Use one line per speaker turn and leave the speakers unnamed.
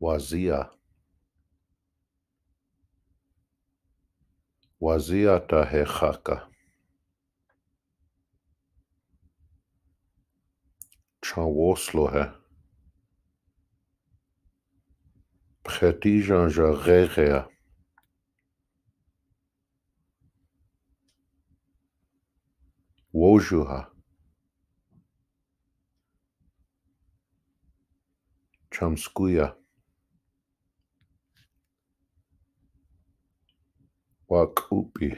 وزيا وزية وزية هيخاكا تشاووسلوها بختيجا جاغيغيا ووجها Chomskuya. Wakupi